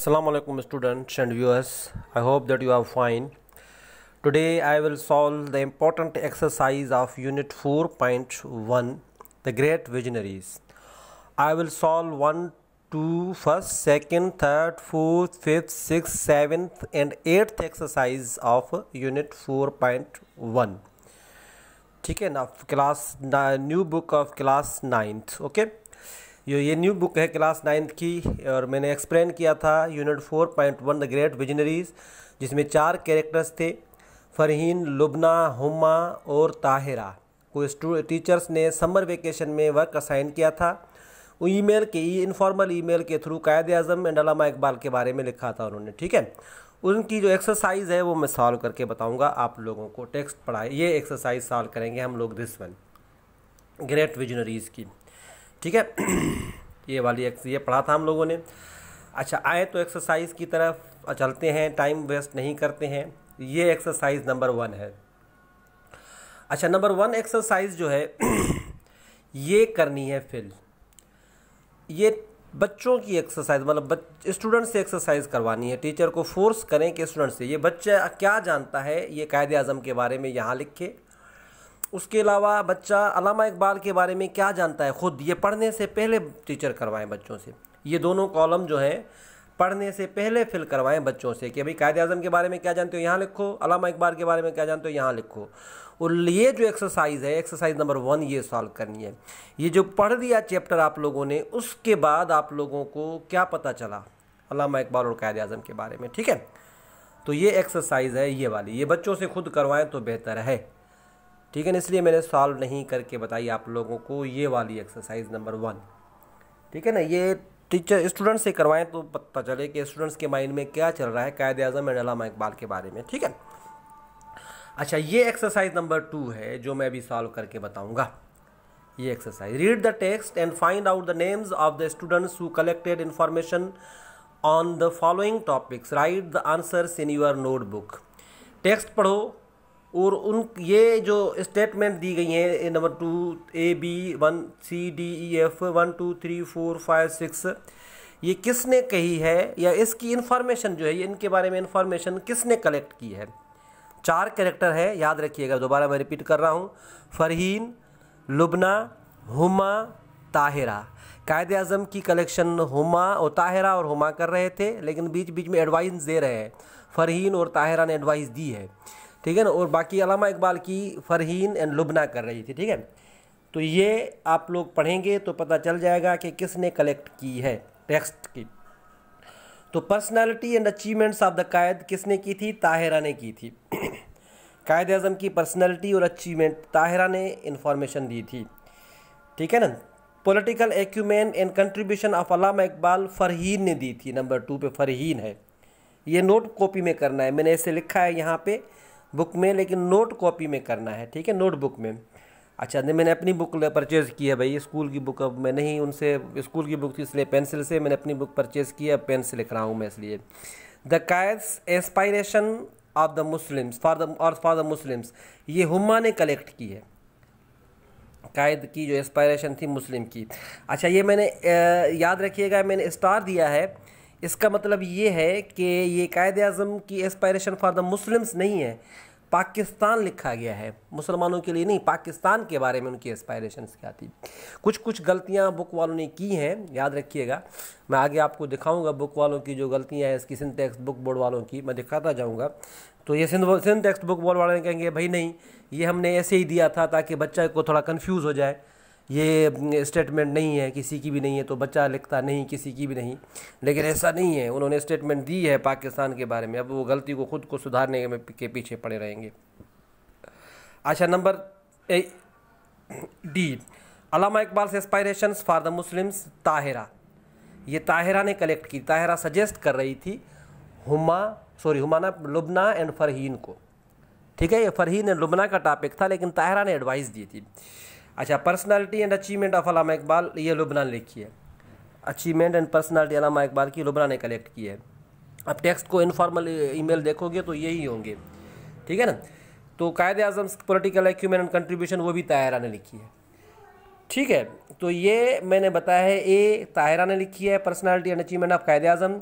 Assalamu alaikum students and viewers. I hope that you are fine. Today I will solve the important exercise of unit 4.1 the great visionaries. I will solve 1 2 first second third fourth fifth sixth seventh and eighth exercise of unit 4.1 ठीक है ना class new book of class ninth okay okay? ये ये new book है class ninth की और मैंने explain किया था unit four point one the great visionaries जिसमें चार कैरेक्टर्स थे फरहीन लुबना हुमा और ताहिरा को टीचर्स ने समर वेकेशन में वर्क असाइन किया था ईमेल के ई इनफॉर्मल ईमेल के थ्रू कायद अजम एंड अलामा इकबाल के बारे में लिखा था उन्होंने ठीक है उनकी जो एक्सरसाइज है वो मैं सॉल्व करके बताऊंगा आप लोगों को टेक्स्ट पढ़ाए ये एक्सरसाइज सॉल्व करेंगे हम लोग दिस वन ग्रेट विजनरीज़ की ठीक है ये वाली ये पढ़ा था हम लोगों ने अच्छा आए तो एक्सरसाइज की तरफ चलते हैं टाइम वेस्ट नहीं करते हैं ये एक्सरसाइज नंबर वन है अच्छा नंबर वन एक्सरसाइज जो है ये करनी है फिल ये बच्चों की एक्सरसाइज मतलब स्टूडेंट से एक्सरसाइज करवानी है टीचर को फोर्स करें कि स्टूडेंट से ये बच्चा क्या जानता है ये कायदे अज़म के बारे में यहाँ लिख के उसके अलावा बच्चा अलामा इकबाल के बारे में क्या जानता है ख़ुद ये पढ़ने से पहले टीचर करवाएं बच्चों से ये दोनों कॉलम जो है पढ़ने से पहले फिल करवाएं बच्चों से कि भाई कायद अजम के बारे में क्या जानते हो यहाँ लिखो अलामा इकबाल के बारे में क्या जानते हो यहाँ लिखो और ये जो एक्सरसाइज है एक्सरसाइज नंबर वन ये सॉल्व करनी है ये जो पढ़ दिया चैप्टर आप लोगों ने उसके बाद आप लोगों को क्या पता चला अलामा इकबाल और कायद अजम के बारे में ठीक है तो ये एक्सरसाइज है ये वाली ये बच्चों से खुद करवाएं तो बेहतर है ठीक है ना इसलिए मैंने सॉल्व नहीं करके बताई आप लोगों को ये वाली एक्सरसाइज नंबर वन ठीक है ना ये टीचर स्टूडेंट से करवाएं तो पता चले कि स्टूडेंट्स के माइंड में क्या चल रहा है कायद अजम एंड अलामा इकबाल के बारे में ठीक है अच्छा ये एक्सरसाइज नंबर टू है जो मैं अभी सॉल्व करके बताऊंगा ये exercise read the text and find out the names of the students who collected information on the following topics write the answers in your notebook text पढ़ो और उन ये जो स्टेटमेंट दी गई हैं number two A B one C D E F one two three four five six ये किसने कही है या इसकी इन्फॉर्मेशन जो है ये इनके बारे में इन्फॉर्मेशन किसने कलेक्ट की है चार कैरेक्टर है याद रखिएगा दोबारा मैं रिपीट कर रहा हूँ फरहीन लुबना हुमा ताहिरा कायदे अज़म की कलेक्शन हुमा और ताहिरा और हुमा कर रहे थे लेकिन बीच बीच में एडवाइस दे रहे हैं फरहीन और ताहिरा ने एडवाइस दी है ठीक है ना और बाकी अलामा इकबाल की फरहीन एंड लुबना कर रही थी ठीक है तो ये आप लोग पढ़ेंगे तो पता चल जाएगा कि किसने कलेक्ट की है टेक्स्ट की तो personality and achievements of the Quaid किसने की थी ताहिरा ने की थी कायद अजम की पर्सनैलिटी और अचीवमेंट ताहिरा ने इंफॉर्मेशन दी थी ठीक है ना political acumen and contribution of Allama Iqbal Farheen ने दी थी नंबर टू पे फरहीन है ये नोट कॉपी में करना है मैंने ऐसे लिखा है यहाँ पे बुक में लेकिन नोट कॉपी में करना है ठीक है नोटबुक में अच्छा नहीं मैंने अपनी बुक परचेज़ की है भाई स्कूल की बुक अब मैं नहीं उनसे स्कूल की बुक थी इसलिए पेंसिल से मैंने अपनी बुक परचेज़ की है पेन से लिख रहा हूँ मैं इसलिए the Quaid's aspiration of the Muslims for the और फॉर द मुस्लिम्स ये हुमा ने कलेक्ट की है कायद की जो एस्पायरेशन थी मुस्लिम की अच्छा ये मैंने याद रखिएगा मैंने स्टार दिया है इसका मतलब ये है कि ये कायद अज़म की एस्पायरेशन फॉर द मुस्लिम्स नहीं है पाकिस्तान लिखा गया है मुसलमानों के लिए नहीं पाकिस्तान के बारे में उनकी एस्पायरेशन क्या थी कुछ कुछ गलतियाँ बुक वालों ने की हैं याद रखिएगा मैं आगे आपको दिखाऊंगा बुक वालों की जो गलतियाँ हैं इसकी सिंध टेक्स्ट बुक बोर्ड वालों की मैं दिखाता जाऊँगा तो ये Sindh Sindh text book board वाले कहेंगे भाई नहीं ये हमने ऐसे ही दिया था ताकि बच्चा को थोड़ा कन्फ्यूज़ हो जाए ये स्टेटमेंट नहीं है किसी की भी नहीं है तो बच्चा लिखता नहीं किसी की भी नहीं लेकिन ऐसा नहीं है उन्होंने स्टेटमेंट दी है पाकिस्तान के बारे में अब वो गलती को खुद को सुधारने के पीछे पड़े रहेंगे अच्छा नंबर ए डी अलामा इकबाल से aspiration for the Muslims Tahira ये ताहिरा ने कलेक्ट की ताहिरा सजेस्ट कर रही थी हुमा सॉरी हुमाना लुबना एंड फरहीन को ठीक है ये फरहीन एंड लुबना का टॉपिक था लेकिन ताहिरा ने एडवाइस दी थी अच्छा personality and achievement of Allama Iqbal ये लुबना ने लिखी है achievement and personality Allama Iqbal की लुबना ने कलेक्ट की है अब टेक्स्ट को इनफॉर्मल ईमेल देखोगे तो यही होंगे ठीक है ना तो कायद अजम पोलिटिकल एक्यूमेंट एंड कंट्रीब्यूशन वो भी ताहरा ने लिखी है ठीक है तो ये मैंने बताया है ए ताहरा ने लिखी है personality and achievement of Quaid Azam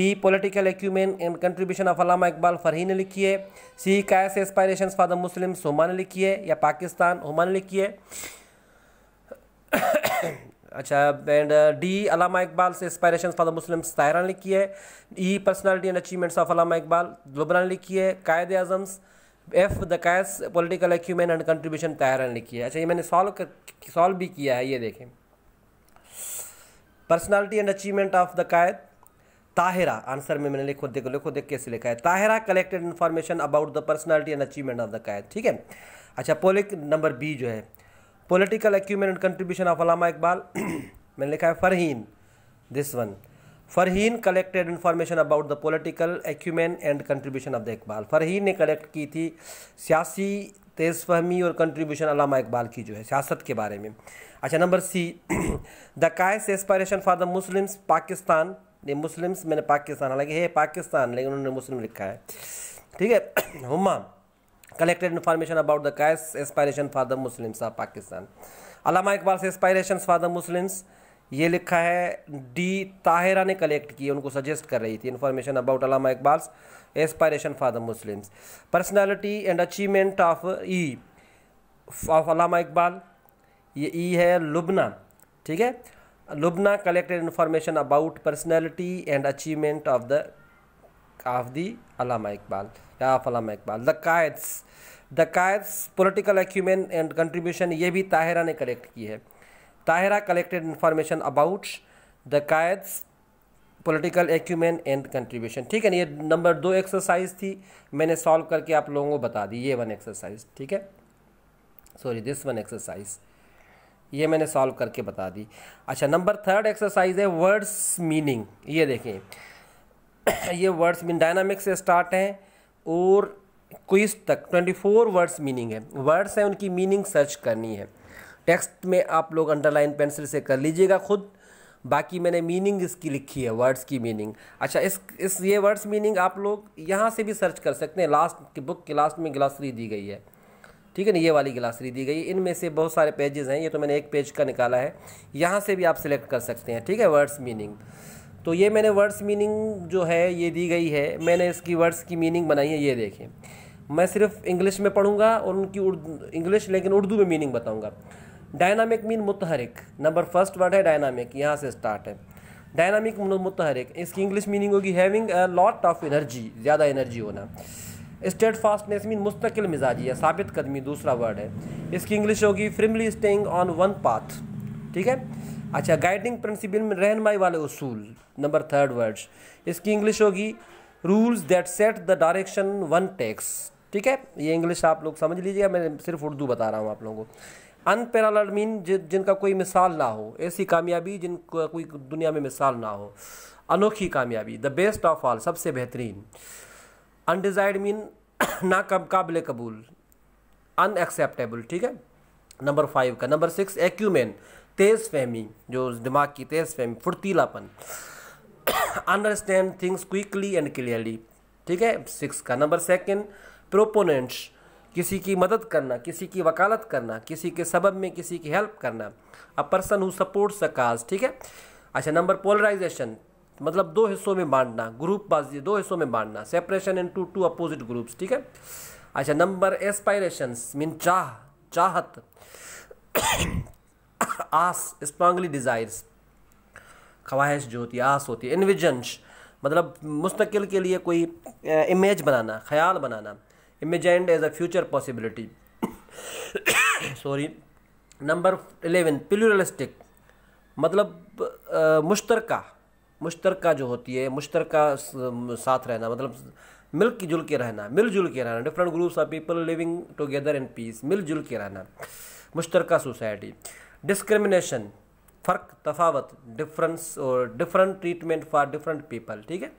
B political acumen and contribution of Allama Iqbal Farheen ने लिखी है C Quaid's aspiration for the Muslim Huma ने लिखी है या पाकिस्तान हुमा ने लिखी है अच्छा एंड डी अलामा इकबाल से inspiration for the Muslim Tahira ने लिखी है E personality and achievements of Allama Iqbal Lubna ने लिखी है Quaid Azam's F the Quaid's political achievement and contribution Tahira ने लिखी है अच्छा ये मैंने सॉल्व कर सॉल्व भी किया है ये देखें personality and achievement of the Quaid Tahira answer में मैंने लिखो देखो लिखो देख कैसे लिखा है Tahira collected information about the personality and achievement of the Quaid ठीक है अच्छा पोलिक नंबर बी जो है political acumen and contribution of Allama Iqbal मैंने लिखा है Farheen this one Farheen collected information about the political acumen and contribution of the Iqbal Farheen ने कलेक्ट की थी सियासी तेज़ फहमी और कंट्रीब्यूशन अलामा इकबाल की जो है सियासत के बारे में अच्छा number C the Quaid's aspiration for the Muslims Pakistan ने मुस्लिम्स मैंने पाकिस्तान हालांकि है पाकिस्तान लेकिन उन्होंने मुस्लिम लिखा है ठीक है Huma collected information about the Qais aspiration for the Muslims of Pakistan. अलामा इकबाल से एस्पायरेशंस फॉर द मुस्लिम्स ये लिखा है डी ताहिरा ने कलेक्ट की उनको सजेस्ट कर रही थी information about Allama Iqbal's aspiration for the Muslims personality and achievement of E of Allama Iqbal ये ई e है लुबना ठीक है Lubna collected information about personality and achievement of the of the Allama या of Allama Iqbal the Quaid's the Quaid's political acumen and contribution ये भी ताहिरा ने collect की है Tahira collected information about the Quaid's political acumen and contribution ठीक है ना ये नंबर दो एक्सरसाइज थी मैंने सॉल्व करके आप लोगों को बता दी ये वन एक्सरसाइज ठीक है सॉरी दिस वन एक्सरसाइज ये मैंने सॉल्व करके बता दी अच्छा नंबर थर्ड एक्सरसाइज है वर्ड्स मीनिंग ये देखें ये वर्ड्स मीन डायनामिक्स से स्टार्ट हैं और क्विज तक 24 वर्ड्स मीनिंग है वर्ड्स हैं उनकी मीनिंग सर्च करनी है टेक्स्ट में आप लोग अंडरलाइन पेंसिल से कर लीजिएगा खुद बाकी मैंने मीनिंग इसकी लिखी है वर्ड्स की मीनिंग अच्छा इस इस ये वर्ड्स मीनिंग आप लोग यहाँ से भी सर्च कर सकते हैं लास्ट की बुक के लास्ट में ग्लासरी दी गई है ठीक है ना ये वाली ग्लासरी दी गई है इनमें से बहुत सारे पेजेस हैं ये तो मैंने एक पेज का निकाला है यहाँ से भी आप सिलेक्ट कर सकते हैं ठीक है वर्ड्स मीनिंग तो ये मैंने वर्ड्स मीनिंग जो है ये दी गई है मैंने इसकी वर्ड्स की मीनिंग बनाई है ये देखें मैं सिर्फ इंग्लिश में पढ़ूंगा और उनकी इंग्लिश लेकिन उर्दू में मीनिंग बताऊंगा डायनामिक मीन मुतहरक नंबर फर्स्ट वर्ड है डायनामिक यहाँ से स्टार्ट है डायनामिक मुतहरिक इसकी इंग्लिश मीनिंग होगी having a lot of energy ज़्यादा एनर्जी होना स्टेट फास्टनेस मीन मुस्तकिल मिजाजी है साबित कदमी दूसरा वर्ड है इसकी इंग्लिश होगी firmly staying on one path ठीक है अच्छा गाइडिंग प्रिंसिपल में रहनमाई वाले उसूल नंबर थर्ड वर्ड्स इसकी इंग्लिश होगी rules that set the direction one takes ठीक है ये इंग्लिश आप लोग समझ लीजिएगा मैं सिर्फ उर्दू बता रहा हूँ आप लोगों को अनपैरालल मीन जि, जिनका कोई मिसाल ना हो ऐसी कामयाबी जिनका कोई दुनिया में मिसाल ना हो अनोखी कामयाबी द बेस्ट ऑफ ऑल सबसे बेहतरीन अनडिज़ायर्ड मीन ना काबिल कबूल अनएक्सेप्टेबल ठीक है नंबर फाइव का नंबर सिक्स एक्यूमेन तेज़ फहमी जो दिमाग की तेज़ फहमी फुर्तीलापन understand things quickly and clearly ठीक है सिक्स का नंबर सेकेंड प्रोपोनेंट्स किसी की मदद करना किसी की वकालत करना किसी के सबब में किसी की हेल्प करना a person who supports a cause ठीक है अच्छा नंबर पोलराइजेशन मतलब दो हिस्सों में बांटना ग्रुप बाजी दो हिस्सों में बांटना separation into two opposite groups ठीक है अच्छा नंबर एस्पायरेशंस मीन चाह चाहत आस स्ट्रांगली डिज़ायर्स ख्वाहिश जो होती है आस होती है इन्विजन्श मतलब मुस्तकिल के लिए कोई इमेज बनाना ख्याल बनाना imagined as a future possibility sorry number eleven pluralistic मतलब मुश्तरक मुश्तरक जो होती है मुश्तरक साथ रहना मतलब मिल की जुल के रहना मिलजुल के रहना different groups of people living together in peace मिलजुल के रहना मुश्तरक सोसाइटी डिस्क्रिमिनेशन फ़र्क तफावत डिफरेंस और different treatment for different people ठीक है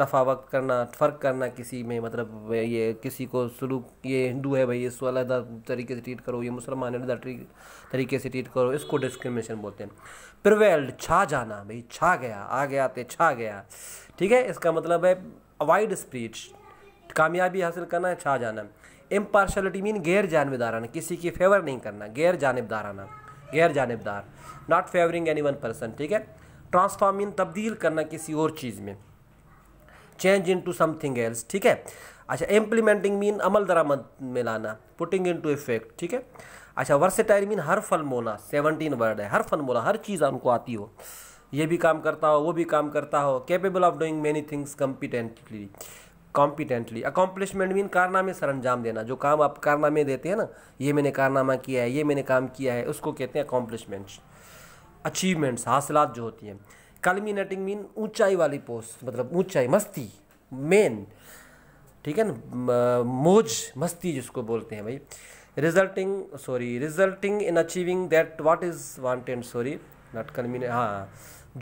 तफावत करना फ़र्क करना किसी में मतलब ये किसी को सलूक ये हिंदू है भाई इसको अलहदा तरीके से ट्रीट करो ये मुसलमान है अलहदा तरीके से ट्रीट करो इसको डिस्क्रिमिनेशन बोलते हैं प्रिवेल्ड छा जाना भाई छा गया आ गया ते छा गया ठीक है इसका मतलब है अवॉइड स्पीच कामयाबी हासिल करना है छा जाना इम्पार्शलिटी मीन गैर जानबदाराना किसी की फेवर नहीं करना गैर जानबदाराना गैर जानबदार not favouring any one person ठीक है ट्रांसफॉर्म इन तब्दील करना किसी और चीज़ में change into something else ठीक है अच्छा इम्प्लीमेंटिंग मीन अमल दरामद में लाना पुटिंग इन टू इफेक्ट ठीक है अच्छा वर्सेटाइल मीन हर फल मोला सेवनटीन वर्ड है हर फल मोला हर चीज़ उनको आती हो ये भी काम करता हो वो भी काम करता हो capable of doing many things competently competently accomplishment mean कारनामे सर अंजाम देना जो काम आप कारनामे देते हैं ना ये मैंने कारनामा किया है ये मैंने काम किया है उसको कहते हैं अकॉम्प्लिशमेंट्स अचीवमेंट्स हासिलत जो होती हैं कलमिनेटिंग मीन ऊंचाई वाली पोस्ट मतलब ऊंचाई मस्ती मेन ठीक है ना मोज मस्ती जिसको बोलते हैं भाई resulting sorry resulting in achieving that what is wanted sorry not culminate हाँ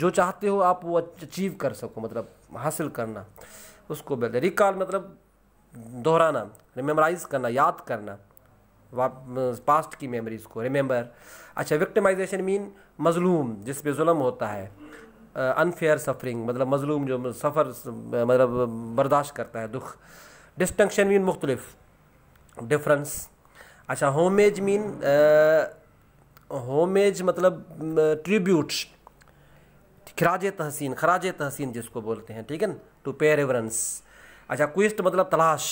जो चाहते हो आप वो अचीव कर सको मतलब हासिल करना उसको बोलते रिकॉल मतलब दोहराना रिमेमराइज करना याद करना पास्ट की मेमोरीज को रिमेंबर अच्छा विक्टिमाइजेशन मीन मजलूम जिस पे जुल्म होता है अनफेयर सफरिंग मतलब मजलूम जो सफ़र मतलब बर्दाश्त करता है दुख डिस्टंक्शन मीन मुख्तलिफ डिफरेंस अच्छा होमेज मीन होमेज मतलब ट्रिब्यूट खराज तहसीन खराज तहसीन जिसको बोलते हैं ठीक है टू पे रेवरेंस अच्छा क्विस्ट मतलब तलाश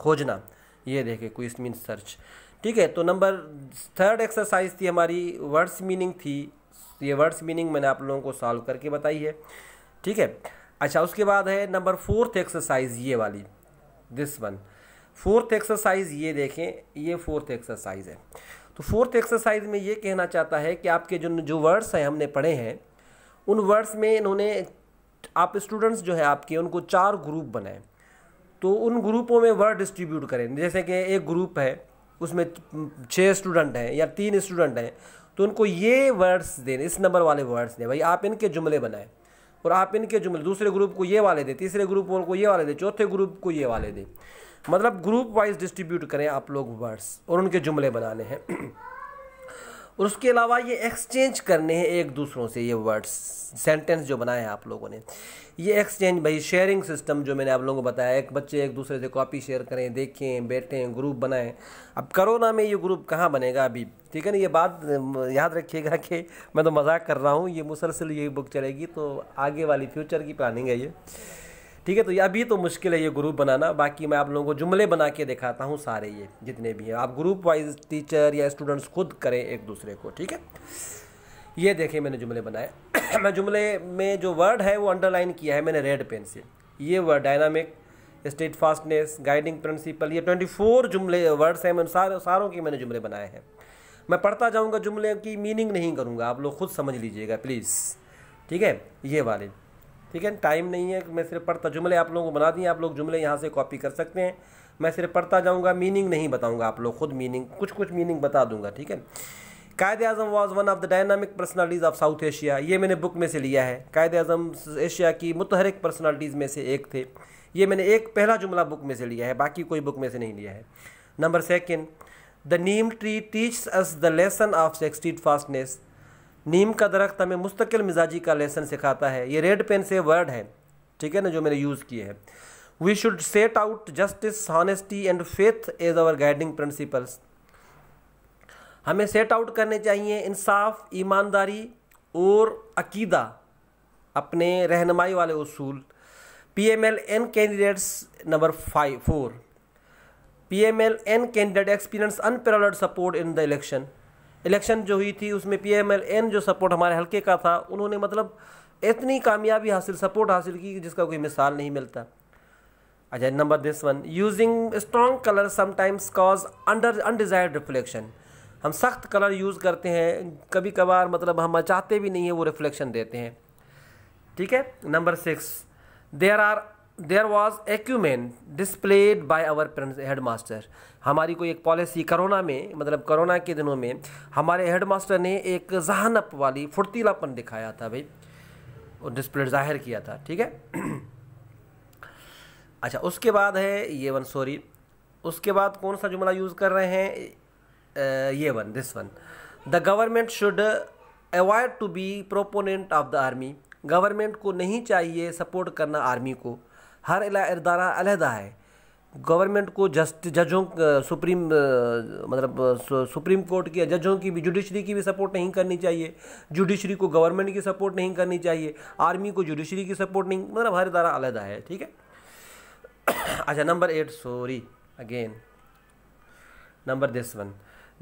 खोजना ये देखें क्विस्ट मीन सर्च ठीक है तो नंबर थर्ड एक्सरसाइज थी हमारी वर्ड्स मीनिंग थी ये वर्ड्स मीनिंग मैंने आप लोगों को सॉल्व करके बताई है ठीक है अच्छा उसके बाद है नंबर फोर्थ एक्सरसाइज ये वाली दिस वन फोर्थ एक्सरसाइज ये देखें ये फोर्थ एक्सरसाइज है तो फोर्थ एक्सरसाइज में ये कहना चाहता है कि आपके जो जो वर्ड्स हैं हमने पढ़े हैं उन वर्ड्स में इन्होंने आप स्टूडेंट्स जो है आपके उनको चार ग्रुप बनाएं तो उन ग्रुपों में वर्ड डिस्ट्रीब्यूट करें जैसे कि एक ग्रुप है उसमें छः स्टूडेंट हैं या तीन स्टूडेंट हैं तो उनको ये वर्ड्स दें इस नंबर वाले वर्ड्स दें भाई आप इनके जुमले बनाएं और आप इनके जुमले दूसरे ग्रुप को ये वाले दें तीसरे ग्रुप को ये वाले दें चौथे ग्रुप को ये वाले दें मतलब ग्रुप वाइज डिस्ट्रीब्यूट करें आप लोग वर्ड्स और उनके जुमले बनाने हैं और उसके अलावा ये एक्सचेंज करने हैं एक दूसरों से ये वर्ड्स सेंटेंस जो बनाए हैं आप लोगों ने ये एक्सचेंज भाई शेयरिंग सिस्टम जो मैंने आप लोगों को बताया एक बच्चे एक दूसरे से कॉपी शेयर करें देखें बैठें ग्रुप बनाएं अब करोना में ये ग्रुप कहाँ बनेगा अभी ठीक है ना ये बात याद रखिएगा कि मैं तो मजाक कर रहा हूँ ये मुसलसल ये बुक चलेगी तो आगे वाली फ्यूचर की प्लानिंग है ये ठीक है तो ये अभी तो मुश्किल है ये ग्रुप बनाना बाकी मैं आप लोगों को जुमले बना के दिखाता हूँ सारे ये जितने भी हैं आप ग्रुप वाइज टीचर या स्टूडेंट्स खुद करें एक दूसरे को ठीक है ये देखें मैंने जुमले बनाए मैं जुमले में जो वर्ड है वो अंडरलाइन किया है मैंने रेड पेन से ये word dynamic steadfastness guiding principle ये ट्वेंटी फोर जुमले वर्ड्स हैं मैंने सारे सारों के मैंने जुमले बनाए हैं मैं पढ़ता जाऊँगा जुमले की मीनिंग नहीं करूँगा आप लोग खुद समझ लीजिएगा प्लीज़ ठीक है ये वाले ठीक है टाइम नहीं है मैं सिर्फ पढ़ता जुमले आप लोगों को बना दिए आप लोग जुमले यहाँ से कॉपी कर सकते हैं मैं सिर्फ पढ़ता जाऊँगा मीनिंग नहीं बताऊँगा आप लोग खुद मीनिंग कुछ कुछ मीनिंग बता दूंगा ठीक है Quaid Azam was one of the dynamic personalities of South Asia ये मैंने बुक में से लिया है कायद अजम एशिया की मुतहरक पर्सनालिटीज़ में से एक थे ये मैंने एक पहला जुमला बुक में से लिया है बाकी कोई बुक में से नहीं लिया है number second the neem tree teach us the lesson of steadfastness नीम का दरख्त हमें मुस्तकिल मिजाजी का लेसन सिखाता है ये रेड पेन से वर्ड है ठीक है ना जो मैंने यूज़ किए हैं we should set out justice honesty and faith as our guiding principles हमें सेट आउट करने चाहिए इंसाफ ईमानदारी और अकीदा अपने रहनमाई वाले असूल P M L N candidates number five four P M L N candidate experience unparalleled support in the election election जो हुई थी उसमें पी जो सपोर्ट हमारे हल्के का था उन्होंने मतलब इतनी कामयाबी हासिल सपोर्ट हासिल की जिसका कोई मिसाल नहीं मिलता अच्छा number this one using strong colour sometimes cause under undesired reflection हम सख्त कलर यूज़ करते हैं कभी कभार मतलब हम चाहते भी नहीं है वो रिफ्लेक्शन देते हैं ठीक है number six there are there was acumen displayed by our head master हमारी कोई एक पॉलिसी करोना में मतलब करोना के दिनों में हमारे हेड मास्टर ने एक जहानप वाली फुर्तीलापन दिखाया था भाई और डिस्प्ले जाहिर किया था ठीक है अच्छा उसके बाद है ये वन सॉरी उसके बाद कौन सा जुमला यूज़ कर रहे हैं ये one this one the government should avoid to be proponent of the army government को नहीं चाहिए सपोर्ट करना आर्मी को हर इदारा अलहदा है गवर्नमेंट को जस्ट जजों सुप्रीम मतलब सुप्रीम कोर्ट के जजों की भी जुडिशरी की भी सपोर्ट नहीं करनी चाहिए जुडिशरी को गवर्नमेंट की सपोर्ट नहीं करनी चाहिए आर्मी को जुडिशरी की सपोर्ट नहीं मतलब हर इदारा अलहदा है ठीक है अच्छा number eight sorry again number this one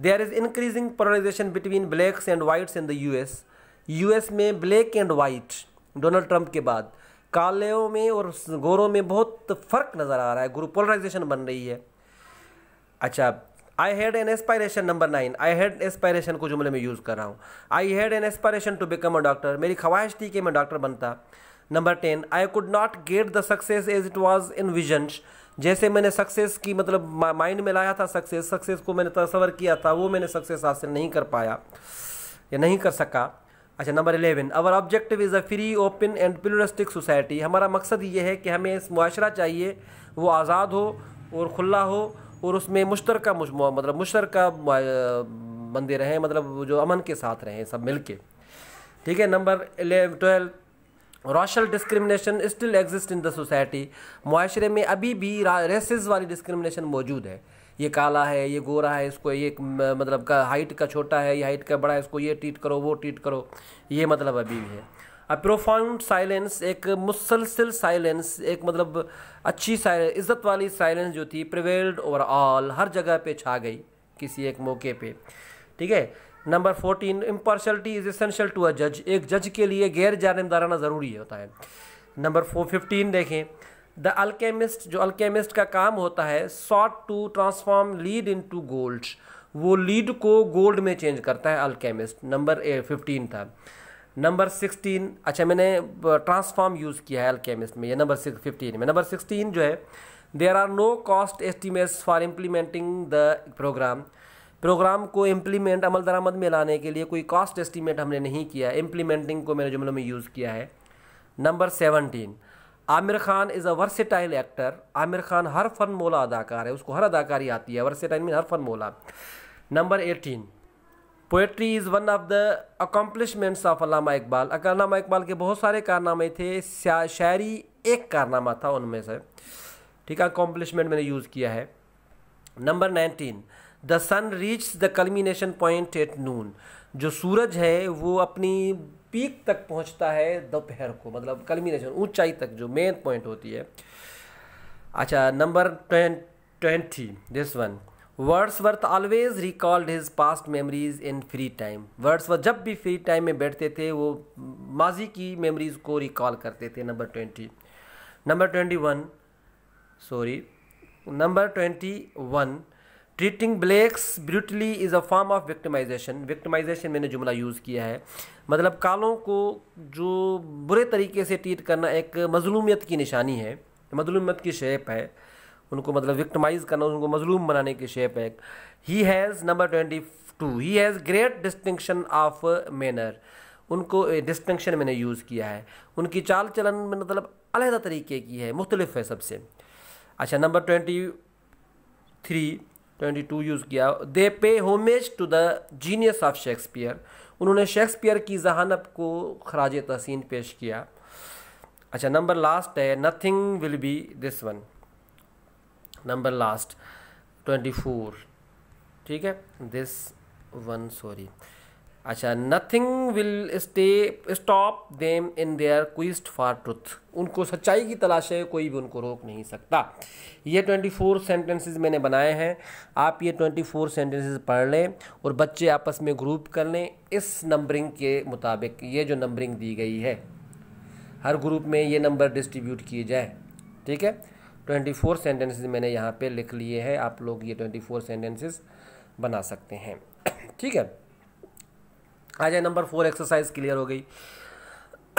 there is increasing polarisation between blacks and whites in the US US में black and white Donald Trump के बाद काले में और गोरों में बहुत फ़र्क नज़र आ रहा है गुरु पोलराइजेशन बन रही है अच्छा I had an aspiration number nine I had aspiration को जुमले में यूज़ कर रहा हूँ I had an aspiration to become a doctor मेरी ख्वाहिश थी कि मैं डॉक्टर बनता number ten I could not get the success as it was in visions जैसे मैंने सक्सेस की मतलब माइंड में लाया था सक्सेस सक्सेस को मैंने तस्वर किया था वो मैंने सक्सेस हासिल नहीं कर पाया या नहीं कर सका अच्छा number eleven our objective is a free open and pluristic society हमारा मकसद ये है कि हमें इस माशरा चाहिए वो आज़ाद हो और खुला हो और उसमें मुश्तर मतलब मुश्तर बंदे रहें मतलब जो अमन के साथ रहें सब मिल के ठीक है number eleven twelve racial discrimination still exist in the society माशरे में अभी भी रेसिस वाली डिस्क्रिमिनेशन मौजूद है ये काला है ये गोरा है इसको ये मतलब का हाइट का छोटा है ये हाइट का बड़ा है इसको ये ट्रीट करो वो ट्रीट करो ये मतलब अभी भी है अ प्रोफाउंड साइलेंस एक मुसलसिल साइलेंस एक मतलब अच्छी इज़्ज़त वाली साइलेंस जो थी प्रिवेल्ड ओवरऑल हर जगह पे छा गई किसी एक मौके पे ठीक है number fourteen impartiality is essential to a जज एक जज के लिए गैर जानबदाराना ज़रूरी होता है नंबर फो फिफ्टीन देखें द अल्केमिस्ट जो अल्केमिस्ट का काम होता है sought to transform lead into gold वो लीड को गोल्ड में चेंज करता है अल्केमिस्ट नंबर फिफ्टीन था नंबर सिक्सटीन अच्छा मैंने ट्रांसफॉर्म यूज़ किया है अल्केमिस्ट में ये नंबर फिफ्टीन में नंबर सिक्सटीन जो है there are no cost estimates for implementing the programme programme को इम्प्लीमेंट अमल दरामद में लाने के लिए कोई कॉस्ट एस्टिमेट हमने नहीं किया इम्प्लीमेंटिंग को मेरे जुमलों में यूज़ किया है number seventeen Aamir Khan is a versatile actor Aamir Khan हर फन मोला अदाकार है उसको हर अदाकारी आती है वर्सेटाइल मीन हर फन मोला number eighteen poetry is one of the accomplishments of Allama Iqbal Allama Iqbal के बहुत सारे कारनामे थे शायरी एक कारनामा था उनमें से ठीक है अकम्पलिशमेंट मैंने यूज़ किया है number nineteen the sun reach the culmination point at noon जो सूरज है वो अपनी पीक तक पहुंचता है दोपहर को मतलब कलमिनेशन ऊंचाई तक जो मेन पॉइंट होती है अच्छा number twenty this one Wordsworth always recalled his past memories in free time Wordsworth जब भी फ्री टाइम में बैठते थे वो माजी की मेमरीज़ को रिकॉल करते थे number twenty number twenty one sorry number twenty one treating blacks brutally is a form of victimisation victimisation मैंने जुमला यूज़ किया है मतलब कालों को जो बुरे तरीके से ट्रीट करना एक मजलूमियत की निशानी है मजलूमियत की शेप है उनको मतलब विक्टिमाइज करना उनको मजलूम बनाने की शेप है he has number twenty two he has great distinction of manner उनको डिस्टिंक्शन मैंने यूज़ किया है उनकी चाल चलन मतलब अलहदा तरीके की है मुख्तलिफ है सबसे अच्छा number twenty three twenty two use किया they pay homage to the genius of Shakespeare उन्होंने शेक्सपियर की जहानत को खराज तहसीन पेश किया अच्छा नंबर लास्ट है nothing will be this one number last twenty four ठीक है दिस वन सॉरी अच्छा nothing will stay stop them in their quest for truth उनको सच्चाई की तलाश है कोई भी उनको रोक नहीं सकता ये ट्वेंटी फोर सेंटेंसेज मैंने बनाए हैं आप ये ट्वेंटी फोर सेंटेंसेज पढ़ लें और बच्चे आपस में ग्रुप कर लें इस नंबरिंग के मुताबिक ये जो नंबरिंग दी गई है हर ग्रुप में ये नंबर डिस्ट्रीब्यूट किए जाए ठीक है ट्वेंटी फोर सेंटेंसेज मैंने यहाँ पे लिख लिए हैं आप लोग ये ट्वेंटी फोर सेंटेंसेज बना सकते हैं ठीक है आ जाए नंबर फोर एक्सरसाइज क्लियर हो गई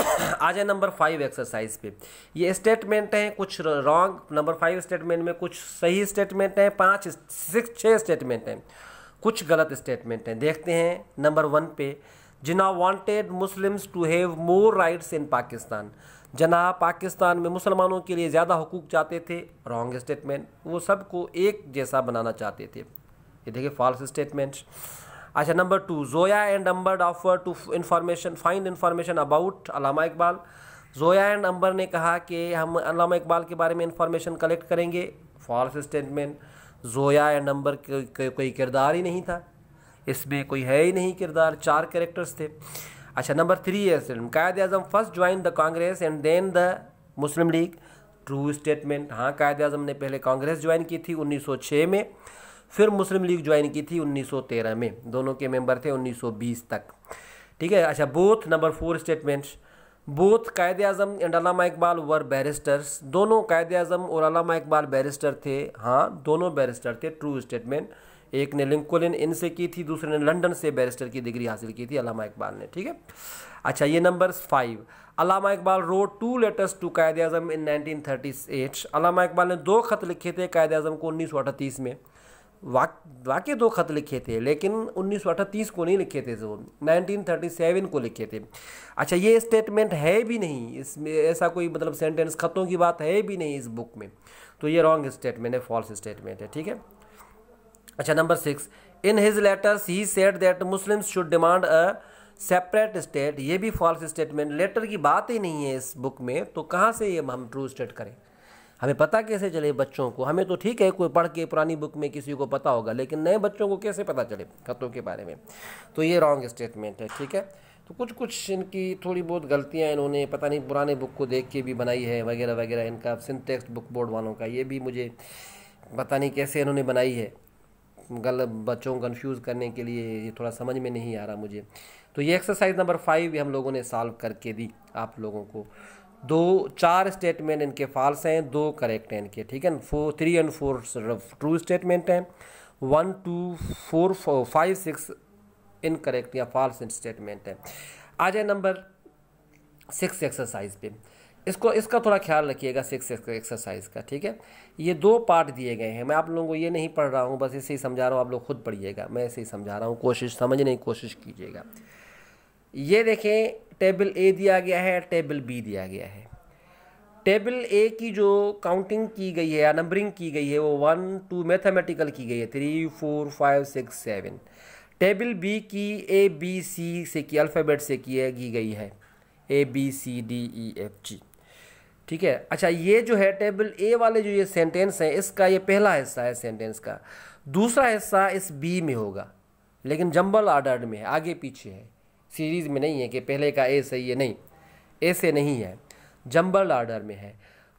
आ जाए नंबर फाइव एक्सरसाइज पे ये स्टेटमेंट हैं कुछ रॉन्ग नंबर फाइव स्टेटमेंट में कुछ सही स्टेटमेंट हैं पाँच सिक्स छः स्टेटमेंट हैं कुछ गलत स्टेटमेंट हैं देखते हैं नंबर वन पे Jinnah wanted Muslims to have more rights in Pakistan Jinnah Pakistan में मुसलमानों के लिए ज़्यादा हकूक चाहते थे रॉन्ग स्टेटमेंट वो सबको एक जैसा बनाना चाहते थे ये देखिए फॉल्स स्टेटमेंट्स अच्छा number two Zoya and Amber offer to information find information about Allama Iqbal Zoya and Amber ने कहा कि हम अलामा इकबाल के बारे में इन्फॉर्मेशन कलेक्ट करेंगे false statement Zoya and Amber कोई किरदार ही नहीं था इसमें कोई है ही नहीं किरदार चार करेक्टर्स थे अच्छा नंबर थ्री है film Quaid Azam first join the Congress and then the Muslim League true statement हाँ कायद अजम ने पहले कांग्रेस ज्वाइन की थी 1906 में फिर मुस्लिम लीग ज्वाइन की थी 1913 में दोनों के मेंबर थे 1920 तक ठीक है अच्छा both number four statements both Quaid Azam and Allama Iqbal were barristers दोनों कायद अजम और अलामा इकबाल बैरिस्टर थे हाँ दोनों बैरिस्टर थे ट्रू स्टेटमेंट एक ने लिंकोलिन इन से की थी दूसरे ने लंदन से बैरिस्टर की डिग्री हासिल की थी अलामा इकबाल ने ठीक है अच्छा ये number five Allama Iqbal wrote two letters to Quaid Azam in 1938 अलामा इकबाल ने दो खत लिखे थे कायद अजम को उन्नीस में वाक वाकई दो खत लिखे थे लेकिन उन्नीस को नहीं लिखे थे जो 1937 को लिखे थे अच्छा ये स्टेटमेंट है भी नहीं इसमें ऐसा कोई मतलब सेंटेंस खतों की बात है भी नहीं इस बुक में तो ये रॉन्ग स्टेटमेंट है फॉल्स स्टेटमेंट है ठीक है अच्छा number six in his letters he said that Muslim should demand a separate state ये भी फॉल्स स्टेटमेंट लेटर की बात ही नहीं है इस बुक में तो कहाँ से ये हम ट्रू स्टेट करें हमें पता कैसे चले बच्चों को हमें तो ठीक है कोई पढ़ के पुरानी बुक में किसी को पता होगा लेकिन नए बच्चों को कैसे पता चले खतों के बारे में तो ये रॉन्ग स्टेटमेंट है ठीक है तो कुछ कुछ इनकी थोड़ी बहुत गलतियाँ इन्होंने पता नहीं पुराने बुक को देख के भी बनाई है वगैरह वगैरह इनका सिंटेक्स बुक बोर्ड वालों का ये भी मुझे पता नहीं कैसे इन्होंने बनाई है गलत बच्चों को कन्फ्यूज़ करने के लिए ये थोड़ा समझ में नहीं आ रहा मुझे तो ये एक्सरसाइज नंबर फाइव हम लोगों ने सॉल्व करके दी आप लोगों को दो चार स्टेटमेंट इनके फॉल्स हैं दो करेक्ट हैं इनके ठीक है four three and four true statement हैं one two four five six incorrect या फॉल्स स्टेटमेंट है आ जाए नंबर सिक्स एक्सरसाइज पे इसको इसका थोड़ा ख्याल रखिएगा सिक्स एक्सरसाइज का ठीक है ये दो पार्ट दिए गए हैं मैं आप लोगों को ये नहीं पढ़ रहा हूँ बस इसे ही समझा रहा हूँ आप लोग खुद पढ़िएगा मैं इसे ही समझा रहा हूँ कोशिश समझने की कोशिश कीजिएगा ये देखें टेबल ए दिया गया है टेबल बी दिया गया है टेबल ए की जो काउंटिंग की गई है या नंबरिंग की गई है वो वन टू मैथमेटिकल की गई है three four five six seven table B की ए बी सी से की अल्फ़ाबेट से की है की गई है A B C D E F G ठीक है अच्छा ये जो है टेबल ए वाले जो ये सेंटेंस हैं इसका ये पहला हिस्सा है सेंटेंस का दूसरा हिस्सा इस बी में होगा लेकिन जंबल आर्डर में है आगे पीछे है सीरीज़ में नहीं है कि पहले का ए सही है नहीं ऐसे नहीं है जम्बल आर्डर में है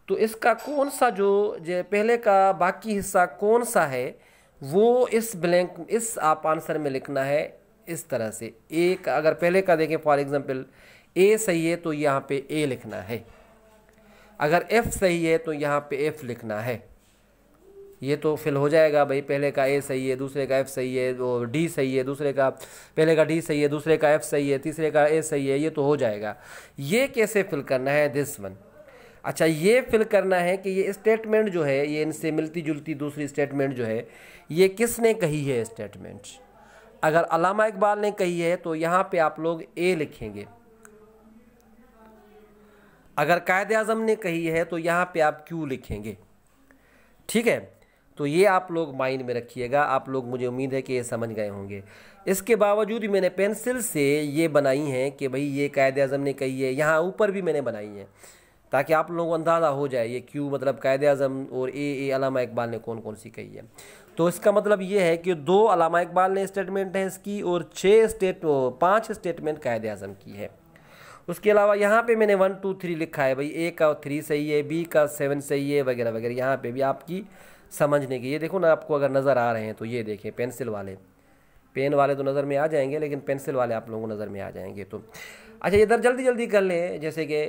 तो इसका कौन सा जो पहले का बाकी हिस्सा कौन सा है वो इस ब्लैंक इस आप आंसर में लिखना है इस तरह से ए का अगर पहले का देखें फॉर एग्ज़ाम्पल ए सही है तो यहाँ पे ए लिखना है अगर एफ़ सही है तो यहाँ पे एफ़ लिखना है ये तो फिल हो जाएगा भाई पहले का ए सही है दूसरे का एफ़ सही है वो डी सही है दूसरे का पहले का डी सही है दूसरे का एफ़ सही है तीसरे का ए सही है ये तो हो जाएगा ये कैसे फिल करना है दिस वन अच्छा ये फिल करना है कि ये स्टेटमेंट जो है ये इनसे मिलती जुलती दूसरी स्टेटमेंट जो है ये किसने कही है स्टेटमेंट अगर अलामा इकबाल ने कही है तो यहाँ पे आप लोग ए लिखेंगे अगर कायद अजम ने कही है तो यहाँ पे आप क्यू लिखेंगे ठीक है तो ये आप लोग माइंड में रखिएगा आप लोग मुझे उम्मीद है कि ये समझ गए होंगे इसके बावजूद भी मैंने पेंसिल से ये बनाई हैं कि भाई ये कायद अज़म ने कही है यहाँ ऊपर भी मैंने बनाई हैं ताकि आप लोगों को अंदाज़ा हो जाए ये क्यों मतलब कायद अज़म और ए एमा इकबाल ने कौन कौन सी कही है तो इसका मतलब ये है कि दो अलामा इकबाल ने स्टेटमेंट है इसकी और छः स्टेट पाँच स्टेटमेंट कायद अज़म की है उसके अलावा यहाँ पे मैंने वन टू थ्री लिखा है भाई ए का थ्री सही है बी का सेवन सही है वगैरह वगैरह यहाँ पे भी आपकी समझने की ये देखो ना आपको अगर नज़र आ रहे हैं तो ये देखें पेंसिल वाले पेन वाले तो नज़र में आ जाएंगे लेकिन पेंसिल वाले आप लोगों को नज़र में आ जाएंगे तो अच्छा इधर जल्दी जल्दी कर लें जैसे कि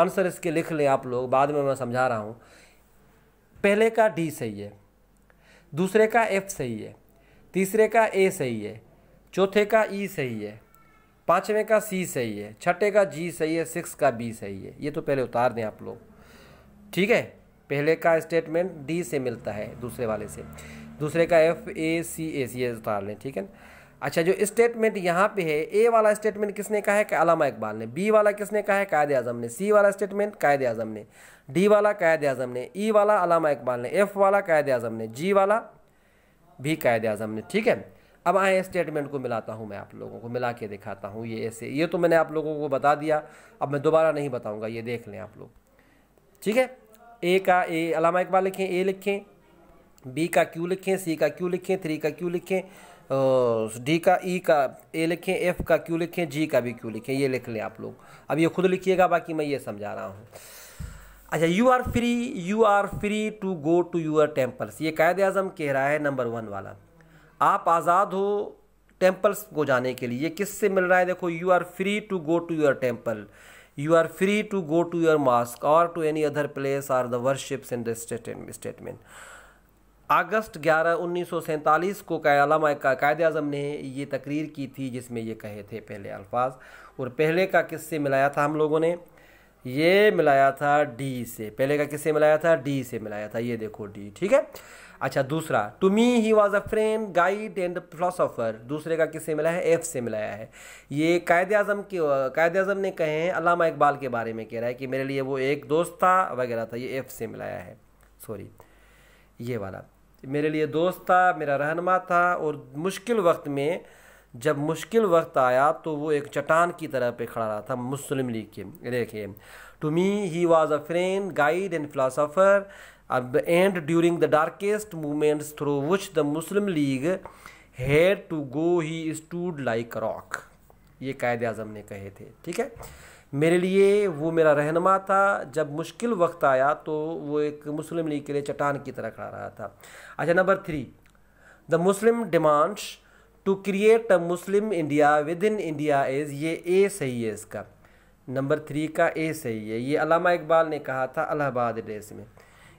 आंसर इसके लिख लें आप लोग बाद में मैं समझा रहा हूँ पहले का डी सही है दूसरे का एफ सही है तीसरे का ए सही है चौथे का ई सही है पाँचवें का सी सही है छठे का जी सही है सिक्स का बी सही है ये तो पहले उतार दें आप लोग ठीक है पहले का स्टेटमेंट डी से मिलता है दूसरे वाले से दूसरे का F A C A C S उतार लें ठीक है अच्छा जो स्टेटमेंट यहाँ पे है ए वाला स्टेटमेंट किसने कहा है अलामा इकबाल ने बी वाला किसने कहा है कायद अजम ने सी वाला स्टेटमेंट कायद अजम ने डी वाला कायद अजम ने ई e वाला अलामा इकबाल ने एफ वाला कायद अजम ने जी वाला भी कायद अजम ने ठीक है अब आए स्टेटमेंट को मिलाता हूँ मैं आप लोगों को मिला के दिखाता हूँ ये ऐसे ये तो मैंने आप लोगों को बता दिया अब मैं दोबारा नहीं बताऊँगा ये देख लें आप लोग ठीक है ए का ए अलामा इकबाल लिखें ए लिखें बी का क्यू लिखें सी का क्यू लिखें थ्री का क्यू लिखें डी का ई e का ए लिखें एफ का क्यू लिखें जी का भी क्यू लिखें ये लिख लें आप लोग अब ये खुद लिखिएगा बाकी मैं ये समझा रहा हूँ अच्छा you are free you are free to go to your temples ये कायद अज़म कह रहा है नंबर वन वाला आप आज़ाद हो टेम्पल्स को जाने के लिए किससे मिल रहा है देखो you are free to go to your temple you are free to go to your mosques or to any other place are the worships in the statement अगस्त 11 उन्नीस को कायद अजम ने ये तकरीर की थी जिसमें ये कहे थे पहले अल्फाज और पहले का किससे मिलाया था हम लोगों ने ये मिलाया था डी से पहले का किससे मिलाया था डी से मिलाया था ये देखो डी ठीक है अच्छा दूसरा to me he was a friend guide and philosopher दूसरे का किससे मिला है एफ से मिलाया है ये कायद अजम के कायद अजम ने कहे हैं अलामा इकबाल के बारे में कह रहा है कि मेरे लिए वो एक दोस्त था वगैरह था ये एफ से मिलाया है सॉरी ये वाला मेरे लिए दोस्त था मेरा रहनमा था और मुश्किल वक्त में जब मुश्किल वक्त आया तो वो एक चट्टान की तरह पे खड़ा रहा था मुस्लिम लीग के देखिए to me he was a friend guide and philosopher and during the darkest moments through which the Muslim League had to go, he stood like a rock. ये कायद अजम ने कहे थे ठीक है मेरे लिए वो मेरा रहनमा था जब मुश्किल वक्त आया तो वो एक मुस्लिम लीग के लिए चट्टान की तरह खड़ा रहा था अच्छा number three the Muslim demands to create a Muslim India within India is ये ए सही है इसका नंबर थ्री का ए सही है ये अलामा इकबाल ने कहा था अलाहाबाद एड्रेस में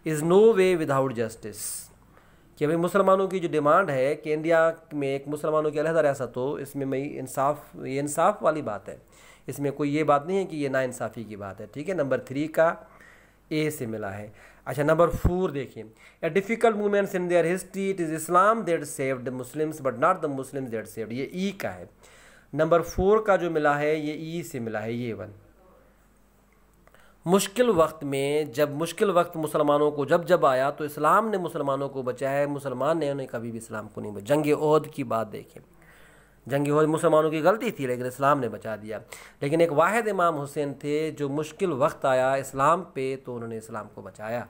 is no way without justice कि भाई मुसलमानों की जो डिमांड है कि इंडिया में एक मुसलमानों की अलहदा रियासत हो इसमें मैं इंसाफ ये इंसाफ वाली बात है इसमें कोई ये बात नहीं है कि ये इंसाफ़ी की बात है ठीक है नंबर थ्री का ए से मिला है अच्छा नंबर फोर देखिए a difficult moments in their history it is Islam that saved Muslims but not the Muslims that saved ये ई e का है नंबर फोर का जो मिला है ये ई e से मिला है ये वन मुश्किल वक्त में जब मुश्किल वक्त मुसलमानों को जब जब आया तो इस्लाम ने मुसलमानों को बचाया है मुसलमान ने उन्हें कभी भी इस्लाम को नहीं बचा जंग उहद की बात देखें जंग उहद मुसलमानों की गलती थी लेकिन इस्लाम ने बचा दिया लेकिन एक वाहिद इमाम हुसैन थे जो मुश्किल वक्त आया इस्लाम पे तो उन्होंने इस्लाम को बचाया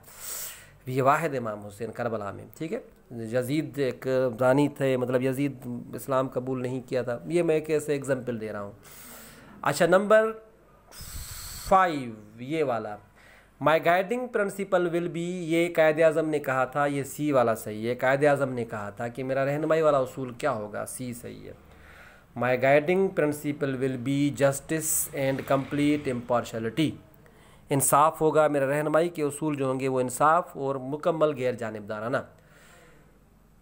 ये वाहिद इमाम हुसैन करबला में ठीक है यजीद एक दानी थे मतलब यजीद इस्लाम कबूल नहीं किया था ये मैं कैसे एग्ज़ाम्पल दे रहा हूँ अच्छा नंबर फाइव ये वाला my guiding principle will be ये कायद अज़म ने कहा था ये सी वाला सही है कायद अज़म ने कहा था कि मेरा रहनमाई वाला असूल क्या होगा सी सही है my guiding principle will be justice and complete impartiality इंसाफ होगा मेरा रहनमाई के असूल जो होंगे वो इंसाफ और मुकम्मल गैर जानबदाराना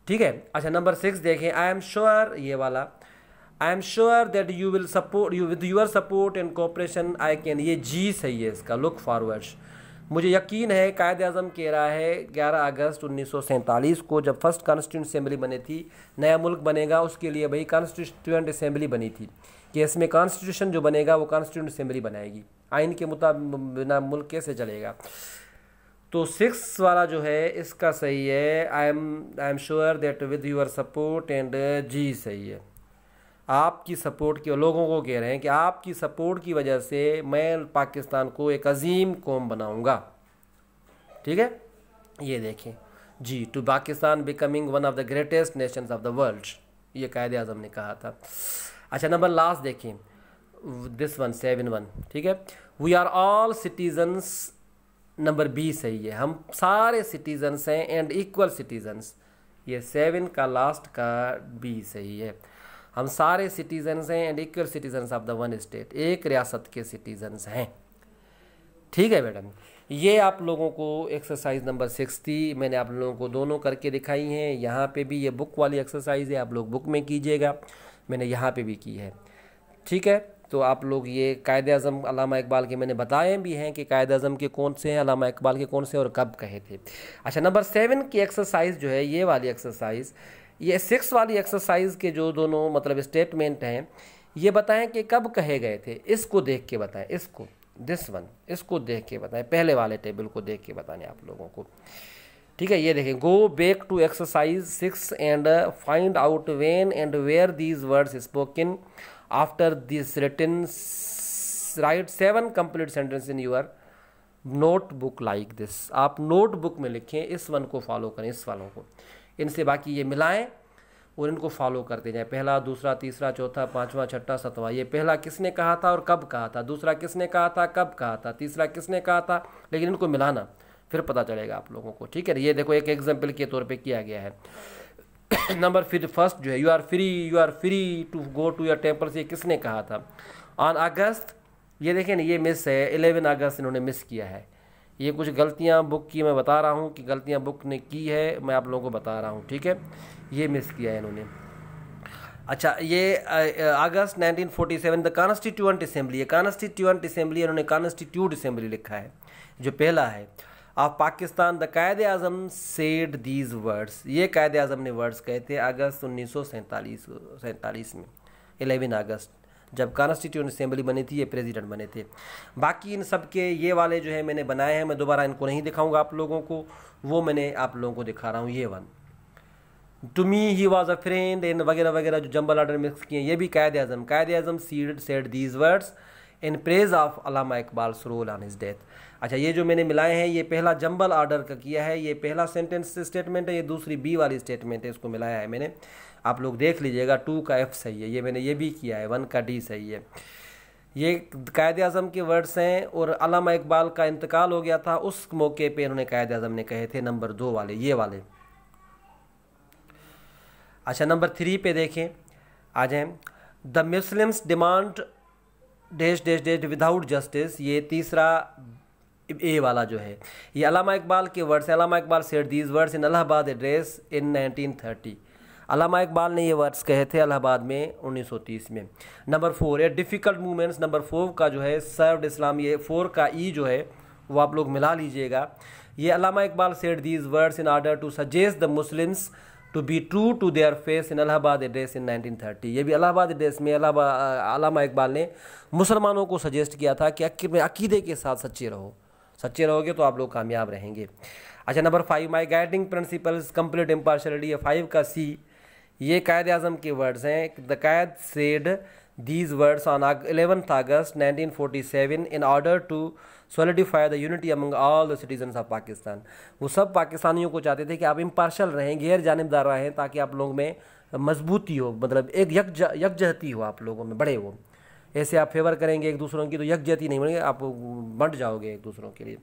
ठीक है अच्छा नंबर सिक्स देखें आई एम श्योर ये वाला I am sure that you will support you with your support and cooperation I can ये जी सही है इसका लुक फॉरवर्ड्स मुझे यकीन है कायद अजम कह रहा है 11 अगस्त उन्नीस को जब फर्स्ट कॉन्स्टिट्यूंट असम्बली बनी थी नया मुल्क बनेगा उसके लिए भाई कॉन्स्टिट्यूंट असम्बली बनी थी कि इसमें कॉन्स्टिट्यूशन जो बनेगा वो कॉन्स्टिट्यूंट असम्बली बनाएगी आइन के मुताबिक बिना मुल्क कैसे चलेगा तो सिक्स वाला जो है इसका सही है I am I am sure that with your support and G सही है आपकी सपोर्ट की लोगों को कह रहे हैं कि आपकी सपोर्ट की वजह से मैं पाकिस्तान को एक अजीम कौम बनाऊंगा ठीक है ये देखें G to Pakistan becoming one of the greatest nations of the world ये कायद अजम ने कहा था अच्छा नंबर लास्ट देखें दिस वन सेवन वन ठीक है we are all citizens number B सही है हम सारे सिटीजन्स हैं एंड इक्वल सिटीजन्स ये सेवन का लास्ट का बी सही है हम सारे सिटीजन्स हैं and equal citizens of the one state एक रियासत के सिटीजन्स हैं ठीक है मैडम ये आप लोगों को एक्सरसाइज नंबर सिक्स थी मैंने आप लोगों को दोनों करके दिखाई हैं यहाँ पे भी ये बुक वाली एक्सरसाइज है आप लोग बुक में कीजिएगा मैंने यहाँ पे भी की है ठीक है तो आप लोग ये कायद अज़म अलामा इकबाल के मैंने बताए भी हैं कि कायद अज़म के कौन से हैं अलामा इकबाल के कौन से और कब कहे थे अच्छा नंबर सेवन की एक्सरसाइज जो है ये वाली एक्सरसाइज़ ये सिक्स वाली एक्सरसाइज के जो दोनों मतलब स्टेटमेंट हैं ये बताएं कि कब कहे गए थे इसको देख के बताएं इसको दिस वन इसको देख के बताएं पहले वाले टेबल को देख के बताने आप लोगों को ठीक है ये देखें go back to exercise six and find out when and where these words spoken after this written write seven complete sentence in your notebook like this आप नोटबुक में लिखें इस वन को फॉलो करें इस वालों को इनसे बाकी ये मिलाएं और इनको फॉलो करते जाएं पहला दूसरा तीसरा चौथा पाँचवा छठा सतवा ये पहला किसने कहा था और कब कहा था दूसरा किसने कहा था कब कहा था तीसरा किसने कहा था लेकिन इनको मिलाना फिर पता चलेगा आप लोगों को ठीक है ये देखो एक एग्जाम्पल के तौर पर किया गया है नंबर फिर फर्स्ट जो है you are free you are free to go to your temples ये किसने कहा था ऑन अगस्त ये देखें ना ये मिस है 11 अगस्त इन्होंने मिस किया है ये कुछ गलतियाँ बुक की मैं बता रहा हूँ कि गलतियाँ बुक ने की है मैं आप लोगों को बता रहा हूँ ठीक है ये मिस किया है इन्होंने अच्छा ये अगस्त 1947 द कॉन्स्टिट्यूंट असेंबली ये कॉन्स्टिट्यूंट असेंबली इन्होंने कॉन्स्टिट्यूट असेंबली लिखा है जो पहला है of Pakistan the Quaid Azam said these words ये कायद अजम ने वर्ड्स कहे थे अगस्त उन्नीस सौ सैंतालीस में 11 अगस्त जब कॉन्स्टिट्यूंट असेंबली बनी थी ये प्रेसिडेंट बने थे बाकी इन सब के ये वाले जो है मैंने बनाए हैं मैं दोबारा इनको नहीं दिखाऊंगा आप लोगों को वो मैंने आप लोगों को दिखा रहा हूँ ये one to me he was a friend in वगैरह वगैरह जो जम्बल आर्डर मिक्स किए ये भी Quaid Azam Quaid Azam seed said these words in praise of Allama Iqbal सरोल ऑन इज डेथ अच्छा ये जो मैंने मिलाए हैं ये पहला जम्बल आर्डर का किया है ये पहला सेंटेंस स्टेटमेंट है ये दूसरी बी वाली स्टेटमेंट है इसको मिलाया है मैंने आप लोग देख लीजिएगा टू का एफ़ सही है ये मैंने ये भी किया है वन का डी सही है ये कायद अजम के वर्ड्स हैं और अलामा इकबाल का इंतकाल हो गया था उस मौके पे इन्होंने कायद अजम ने कहे थे नंबर दो वाले ये वाले अच्छा नंबर थ्री पे देखें आ जाए the Muslims demand dash dash dash without justice ये तीसरा ए वाला जो है ये अलामा इकबाल के वर्ड्स हैं Allama Iqbal said these words in Allahabad address in 1930 Allama Iqbal ने ये वर्ड्स कहे थे अलाहाबाद में 1930 में नंबर फोर या डिफ़िकल्ट मूवमेंट्स नंबर फोर का जो है सर्व इस्लाम ये फोर का ई जो है वो आप लोग मिला लीजिएगा ये Allama Iqbal said these words in order to suggest the Muslims to be true to their face in Allahabad address in 1930 ये भी अलाहाबाद एड्रेस में अलामा इकबाल ने मुसलमानों को सजेस्ट किया था कि में अकीदे के साथ सच्चे रहो सच्चे रहोगे तो आप लोग कामयाब रहेंगे अच्छा number five my guiding principles complete impartiality five का सी ये कायद अजम के वर्ड्स हैं the Quaid said these words on 11th August 1947 in order to solidify the unity among all the citizen of Pakistan वो सब पाकिस्तानियों को चाहते थे कि आप इम्पार्शल रहें गैर जानबदार रहें ताकि आप लोग में मजबूती हो मतलब एक यकजहती हो आप लोगों में बड़े हो ऐसे आप फेवर करेंगे एक दूसरों की तो यकजहती नहीं बनेंगे आप बंट जाओगे एक दूसरों के लिए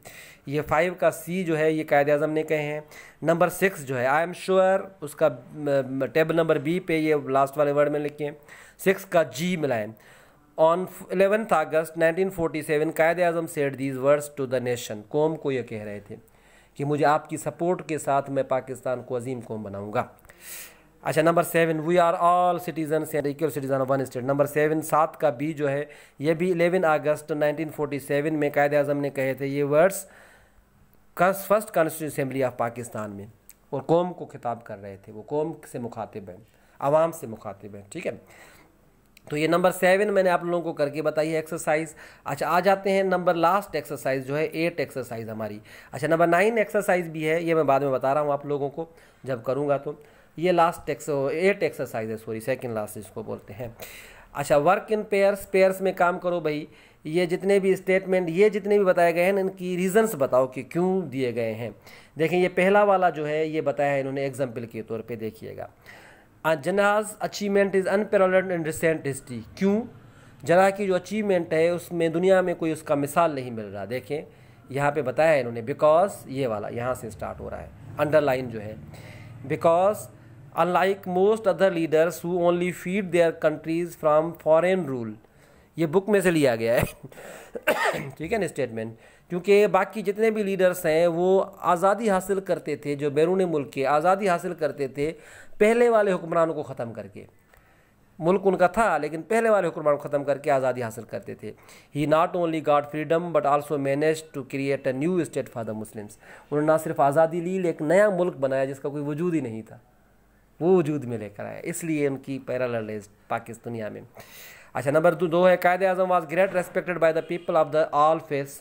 ये फाइव का सी जो है ये कायद अजम ने कहे हैं नंबर सिक्स जो है आई एम श्योर उसका टेबल नंबर बी पे ये लास्ट वाले वर्ड में लिखे सिक्स का जी मिलाएं on eleventh August 1947 Quaid Azam said these words to the nation कौम को ये कह रहे थे कि मुझे आपकी सपोर्ट के साथ मैं पाकिस्तान को अजीम कौम बनाऊँगा अच्छा number seven we are all citizen equal citizen of one state number seven सात का बी जो है ये भी इलेवन अगस्त 1947 में कायद अजम ने कहे थे ये words first constitution assembly of Pakistan में और कौम को खिताब कर रहे थे वो कौम से मुखातिब हैं आवाम से मुखातिब हैं ठीक है तो ये नंबर सेवन मैंने आप लोगों को करके बताई है एक्सरसाइज अच्छा आ जाते हैं नंबर लास्ट एक्सरसाइज जो है एट एक्सरसाइज हमारी अच्छा नंबर नाइन एक्सरसाइज भी है ये मैं बाद में बता रहा हूँ आप लोगों को जब करूँगा तो ये लास्ट एक्स एट एक्सरसाइज है सॉरी सेकेंड लास्ट इसको बोलते हैं अच्छा वर्क इन पेयर्स पेयर्स में काम करो भाई ये जितने भी स्टेटमेंट ये जितने भी बताए गए हैं इनकी रीजंस बताओ कि क्यों दिए गए हैं देखें ये पहला वाला जो है ये बताया है इन्होंने एग्जाम्पल के तौर पे देखिएगा Jinnah's achievement is unparalleled in recent history क्यों जना की जो अचीवमेंट है उसमें दुनिया में कोई उसका मिसाल नहीं मिल रहा देखें यहाँ पर बताया है इन्होंने बिकॉज ये वाला यहाँ से स्टार्ट हो रहा है अंडरलाइन जो है because unlike most other leaders who only freed their countries from foreign rule ये बुक में से लिया गया है ठीक है ना स्टेटमेंट क्योंकि बाकी जितने भी लीडर्स हैं वो आज़ादी हासिल करते थे जो बैरून मुल्क के आज़ादी हासिल करते थे पहले वाले हुक्मरानों को ख़त्म करके मुल्क उनका था लेकिन पहले वाले हुक्मरान को ख़त्म करके आज़ादी हासिल करते थे he not only got freedom but also manage to create a new state for the Muslims उन्होंने ना सिर्फ आज़ादी ली लेकिन नया मुल्क बनाया जिसका कोई वजूद ही नहीं था वो वजूद में लेकर आया इसलिए उनकी पैरल पाकिस्तान दुनिया में अच्छा नंबर दो है Quaid Azam was great respected by the people of the all faith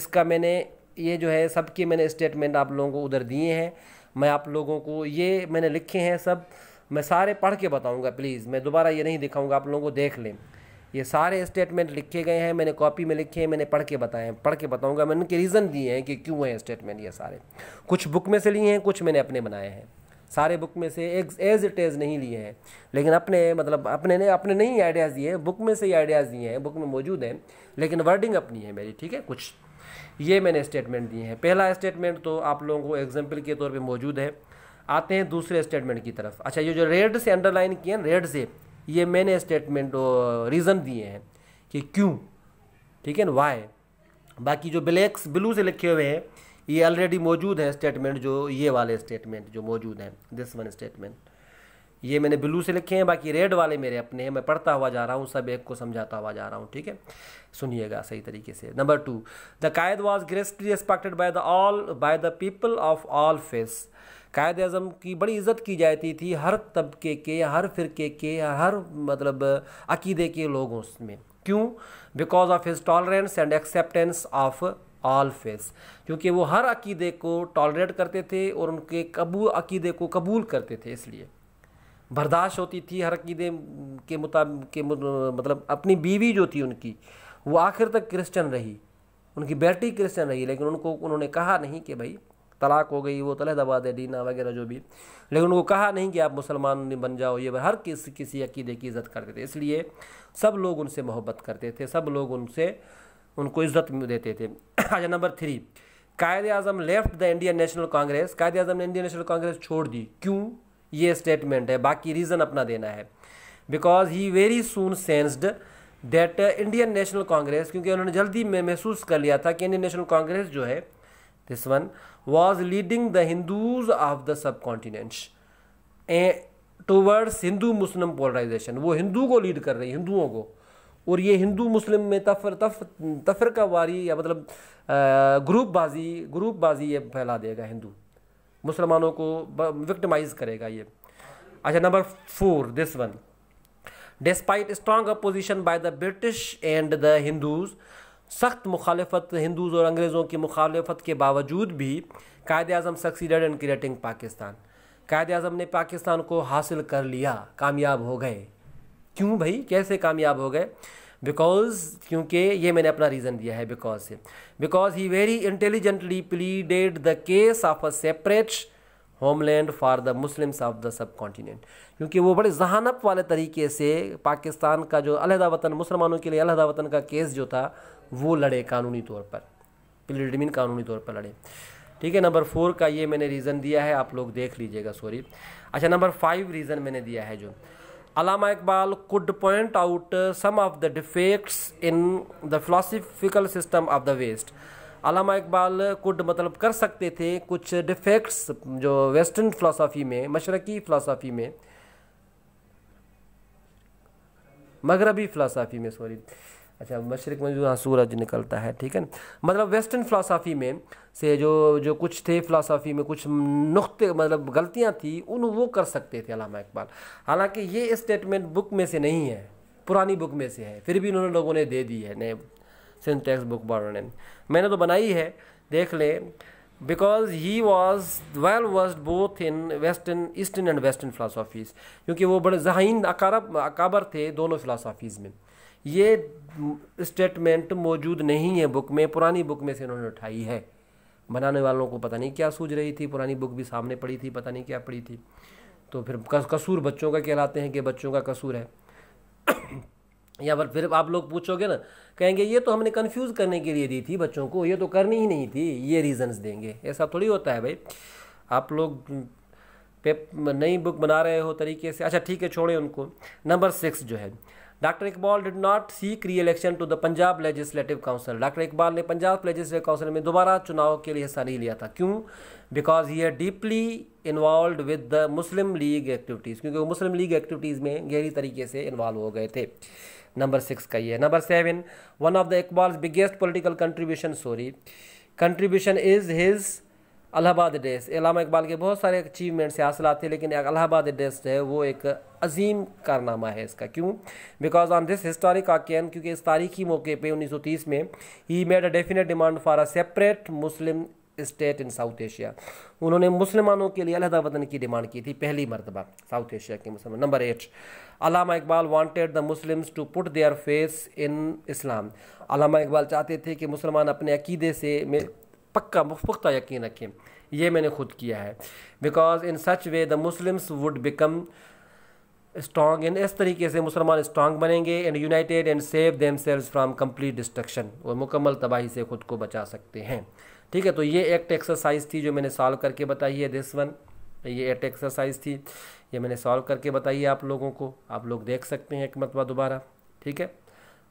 इसका मैंने ये जो है सबके मैंने स्टेटमेंट आप लोगों को उधर दिए हैं मैं आप लोगों को ये मैंने लिखे हैं सब मैं सारे पढ़ के बताऊंगा प्लीज़ मैं दोबारा ये नहीं दिखाऊंगा आप लोगों को देख लें ये सारे स्टेटमेंट लिखे गए हैं मैंने कॉपी में लिखे हैं मैंने पढ़ के बताए हैं पढ़ के बताऊँगा मैंने उनके रीज़न दिए हैं कि क्यों हैं स्टेटमेंट ये सारे कुछ बुक में से लिए हैं कुछ मैंने अपने बनाए हैं सारे बुक में से एक एज इट एज नहीं लिए हैं लेकिन अपने मतलब अपने ने अपने नहीं आइडियाज़ दिए हैं बुक में से ही आइडियाज़ दिए हैं बुक में मौजूद हैं लेकिन वर्डिंग अपनी है मेरी ठीक है कुछ ये मैंने स्टेटमेंट दिए हैं पहला स्टेटमेंट तो आप लोगों को एग्जाम्पल के तौर पर मौजूद है आते हैं दूसरे स्टेटमेंट की तरफ अच्छा ये जो रेड से अंडरलाइन किए हैं रेड से ये मैंने स्टेटमेंट रीज़न दिए हैं कि क्यों ठीक है ना वाई बाकी जो ब्लैक्स ब्लू से लिखे हुए हैं ये ऑलरेडी मौजूद है स्टेटमेंट जो ये वाले स्टेटमेंट जो मौजूद हैं दिस वन स्टेटमेंट ये मैंने ब्लू से लिखे हैं बाकी रेड वाले मेरे अपने हैं मैं पढ़ता हुआ जा रहा हूँ सब एक को समझाता हुआ जा रहा हूँ ठीक है सुनिएगा सही तरीके से number two the Quaid was greatly respected by the all by the people of all faith Quaid Azam की बड़ी इज़्ज़त की जाती थी हर तबके के हर फ़िरके के हर मतलब अकीदे के लोगों में क्यों because of his tolerance and acceptance of all faith क्योंकि वो हर अकीदे को टॉलरेट करते थे और उनके कबू अकीदे को कबूल करते थे इसलिए बर्दाश्त होती थी हर अकीदे के मुताबिक के मतलब अपनी बीवी जो थी उनकी वो आखिर तक क्रिश्चन रही उनकी बेटी क्रिश्चन रही लेकिन उनको उन्होंने कहा नहीं कि भाई तलाक हो गई वो तलह दबा दे डीना वगैरह जो भी लेकिन उनको कहा नहीं कि आप मुसलमान बन जाओ ये हर किसी किसी अकीदे की इज़्ज़त करते थे इसलिए सब लोग उनसे मोहब्बत करते थे सब लोग उनसे उनको इज्जत देते थे आज number three Quaid Azam left the Indian National Congress Quaid Azam ने इंडियन नेशनल कांग्रेस छोड़ दी क्यों ये स्टेटमेंट है बाकी रीज़न अपना देना है because he very soon sensed that Indian National Congress क्योंकि उन्होंने जल्दी में महसूस कर लिया था कि इंडियन नेशनल कांग्रेस जो है this one was leading the Hindus of the subcontinents towards Hindu Muslim polarisation वो हिंदू को लीड कर रही हिंदुओं को और ये हिंदू मुस्लिम में तफर तफ तफरका वारी या मतलब ग्रुप बाजी ग्रुप बाजी ये फैला देगा हिंदू मुसलमानों को विक्टिमाइज करेगा ये अच्छा number four this one despite strong opposition by the British and the Hindus सख्त मुखालफत हिंदूज़ और अंग्रेज़ों की मुखालफत के बावजूद भी Quaid Azam succeeded in creating Pakistan Quaid Azam ने पाकिस्तान को हासिल कर लिया कामयाब हो गए क्यों भाई कैसे कामयाब हो गए बिकॉज क्योंकि ये मैंने अपना रीज़न दिया है बिकॉज से because he very intelligently pleaded the case of a separate homeland for the Muslims of the subcontinent क्योंकि वो बड़े जहानप वाले तरीके से पाकिस्तान का जो अलहदा वतन मुसलमानों के लिए अलहदा वतन का केस जो था वो लड़े कानूनी तौर पर प्लीडमिन कानूनी तौर पर लड़े ठीक है नंबर फोर का ये मैंने रीज़न दिया है आप लोग देख लीजिएगा सॉरी अच्छा नंबर फाइव रीज़न मैंने दिया है जो Allama Iqbal could point out some of the defects in the philosophical system of the West Allama Iqbal could मतलब कर सकते थे कुछ डिफेक्ट्स जो वेस्टर्न फिलोसफी में मशरकी फिलोसफी में मगरबी फिलोसफी में सॉरी अच्छा मशरक में जो हाँ सूरज निकलता है ठीक है मतलब वेस्टर्न फ़िलासफ़ी में से जो जो कुछ थे फ़िलासफ़ी में कुछ नुक़े मतलब गलतियाँ थी उन वो कर सकते थे अलामा इकबाल हालांकि ये स्टेटमेंट बुक में से नहीं है पुरानी बुक में से है फिर भी उन्होंने लोगों ने दे दी है नए सिंटेक्स बुक वालों ने मैंने तो बनाई है देख लें because he was well versed both in western eastern and western philosophies क्योंकि वो बड़े जहन अकारब अकाबर थे दोनों फ़िलासफ़ीज़ में ये स्टेटमेंट मौजूद नहीं है बुक में पुरानी बुक में से इन्होंने उठाई है बनाने वालों को पता नहीं क्या सूझ रही थी पुरानी बुक भी सामने पड़ी थी पता नहीं क्या पड़ी थी तो फिर कसूर बच्चों का कहलाते हैं कि बच्चों का कसूर है या पर फिर आप लोग पूछोगे ना कहेंगे ये तो हमने कंफ्यूज करने के लिए दी थी बच्चों को ये तो करनी ही नहीं थी ये रीज़न्स देंगे ऐसा थोड़ी होता है भाई आप लोग पेप नई बुक बना रहे हो तरीके से अच्छा ठीक है छोड़ें उनको नंबर सिक्स जो है doctor Iqbal did not seek re election to the Punjab legislative council doctor Iqbal ने पंजाब लेजिस्लेटिव काउंसिल में दोबारा चुनाव के लिए हिस्सा नहीं लिया था क्यों because he are deeply involved with the Muslim League activities क्योंकि वो मुस्लिम लीग एक्टिविटीज़ में गहरी तरीके से इन्वॉल्व हो गए थे नंबर सिक्स का ये number seven one of the Iqbal biggest political contribution sorry contribution is his Allahabad address Allama Iqbal के बहुत सारे अचीवमेंट्स हासिल आते हैं लेकिन अलाहाबाद एड्रेस है वो एक अजीम कारनामा है इसका क्यों because on this historic occasion क्योंकि इस तारीखी मौके पे 1930 में he made a definite demand for a separate Muslim state in South Asia उन्होंने मुसलमानों के लिए अलहदा वतन की डिमांड की थी पहली मरतबा साउथ एशिया के मुसलमान number eight Allama Iqbal wanted the Muslims to put their face in Islam Allama Iqbal चाहते थे कि मुसलमान अपने अकीदे से में पक्का पुख्ता यकीन रखें ये मैंने खुद किया है because in such way the Muslims would become strong in इस तरीके से मुसलमान स्ट्रॉन्ग बनेंगे and united and save them selves from complete destruction और मुकम्मल तबाही से खुद को बचा सकते हैं ठीक है तो ये एक्ट एक्सरसाइज थी जो मैंने सॉल्व करके बताई है दिस वन ये एक्ट एक्सरसाइज थी ये मैंने सॉल्व करके बताई है आप लोगों को आप लोग देख सकते हैं एक मतबा दोबारा ठीक है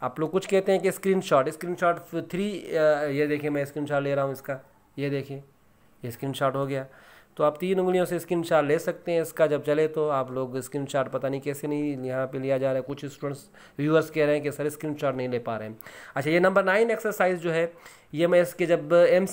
आप लोग कुछ कहते हैं कि स्क्रीनशॉट स्क्रीनशॉट थ्री ये देखिए मैं स्क्रीनशॉट ले रहा हूँ इसका ये देखिए ये स्क्रीनशॉट हो गया तो आप तीन उंगलियों से स्क्रीनशॉट ले सकते हैं इसका जब चले तो आप लोग स्क्रीनशॉट पता नहीं कैसे नहीं यहाँ पे लिया जा रहा है कुछ स्टूडेंट्स व्यूअर्स कह रहे हैं कि सर स्क्रीनशॉट नहीं ले पा रहे हैं अच्छा ये नंबर नाइन एक्सरसाइज जो है ये मैं इसके जब एम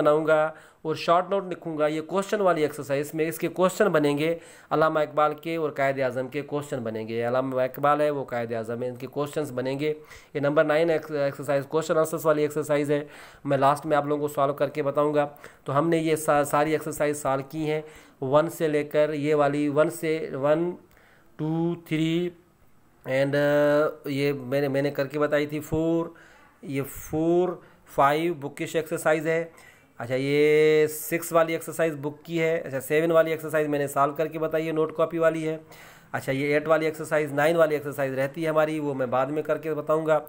बनाऊँगा और शॉर्ट नोट लिखूँगा ये क्वेश्चन वाली एक्सरसाइज में इसके क्वेश्चन बनेंगे अलामा इकबाल के और कायद अजम के क्वेश्चन बनेंगे अलामा इकबाल है वो कायद अजम है इनके क्वेश्चन बनेंगे ये number nine exercise question answers वाली एक्सरसाइज है मैं लास्ट में आप लोगों को सॉल्व करके बताऊँगा तो हमने ये सा, सारी एक्सरसाइज साल की हैं वन से लेकर ये वाली वन से वन टू थ्री एंड ये मैंने मैंने करके बताई थी फोर ये फोर फाइव बुकिश एक्सरसाइज है अच्छा ये सिक्स वाली एक्सरसाइज बुक की है अच्छा सेवन वाली एक्सरसाइज मैंने सॉल्व करके बताई है नोट कॉपी वाली है अच्छा ये एट वाली एक्सरसाइज नाइन वाली एक्सरसाइज रहती है हमारी वो मैं बाद में करके बताऊंगा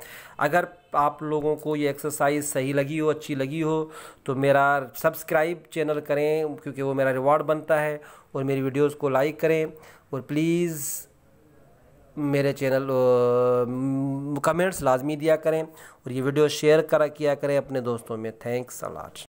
अगर आप लोगों को ये एक्सरसाइज सही लगी हो अच्छी लगी हो तो मेरा सब्सक्राइब चैनल करें क्योंकि वो मेरा रिवॉर्ड बनता है और मेरी वीडियोस को लाइक करें और प्लीज़ मेरे चैनल कमेंट्स लाजमी दिया करें और ये वीडियो शेयर करा किया करें अपने दोस्तों में थैंक्स अलाट